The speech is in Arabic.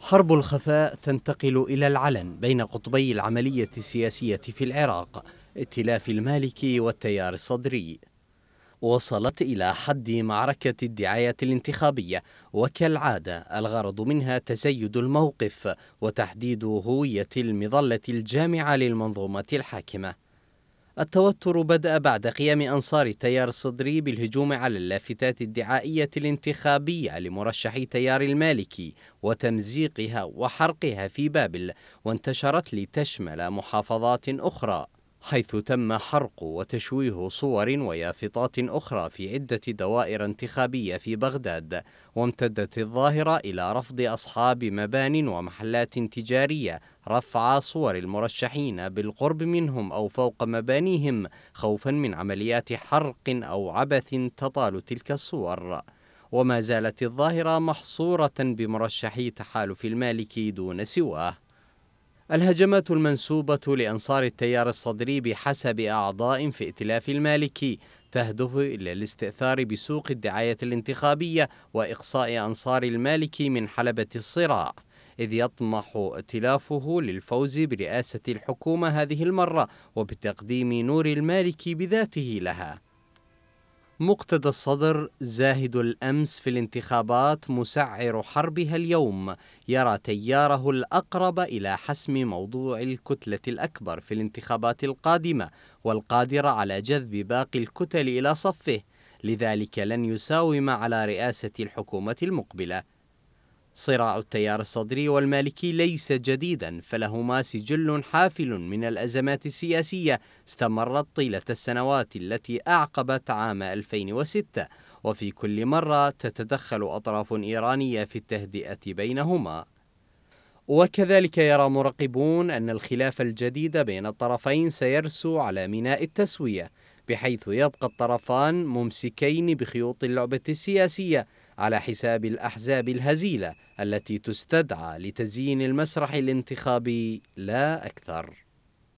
حرب الخفاء تنتقل إلى العلن بين قطبي العملية السياسية في العراق ائتلاف المالكي والتيار الصدري وصلت إلى حد معركة الدعاية الانتخابية وكالعادة الغرض منها تزيد الموقف وتحديد هوية المظلة الجامعة للمنظومة الحاكمة التوتر بدأ بعد قيام أنصار التيار الصدري بالهجوم على اللافتات الدعائية الانتخابية لمرشحي تيار المالكي وتمزيقها وحرقها في بابل وانتشرت لتشمل محافظات أخرى حيث تم حرق وتشويه صور ويافطات أخرى في عدة دوائر انتخابية في بغداد وامتدت الظاهرة إلى رفض أصحاب مبان ومحلات تجارية رفع صور المرشحين بالقرب منهم أو فوق مبانيهم خوفا من عمليات حرق أو عبث تطال تلك الصور وما زالت الظاهرة محصورة بمرشحي تحالف المالكي دون سواه الهجمات المنسوبة لأنصار التيار الصدري بحسب أعضاء في ائتلاف المالكي تهدف إلى الاستئثار بسوق الدعاية الانتخابية وإقصاء أنصار المالكي من حلبة الصراع إذ يطمح ائتلافه للفوز برئاسة الحكومة هذه المرة وبتقديم نور المالكي بذاته لها مقتدى الصدر زاهد الامس في الانتخابات مسعر حربها اليوم يرى تياره الاقرب الى حسم موضوع الكتله الاكبر في الانتخابات القادمه والقادر على جذب باقي الكتل الى صفه لذلك لن يساوم على رئاسه الحكومه المقبله صراع التيار الصدري والمالكي ليس جديدا فلهما سجل حافل من الأزمات السياسية استمرت طيلة السنوات التي أعقبت عام 2006 وفي كل مرة تتدخل أطراف إيرانية في التهدئة بينهما وكذلك يرى مراقبون أن الخلاف الجديد بين الطرفين سيرسو على ميناء التسوية بحيث يبقى الطرفان ممسكين بخيوط اللعبة السياسية على حساب الأحزاب الهزيلة التي تستدعى لتزيين المسرح الانتخابي لا أكثر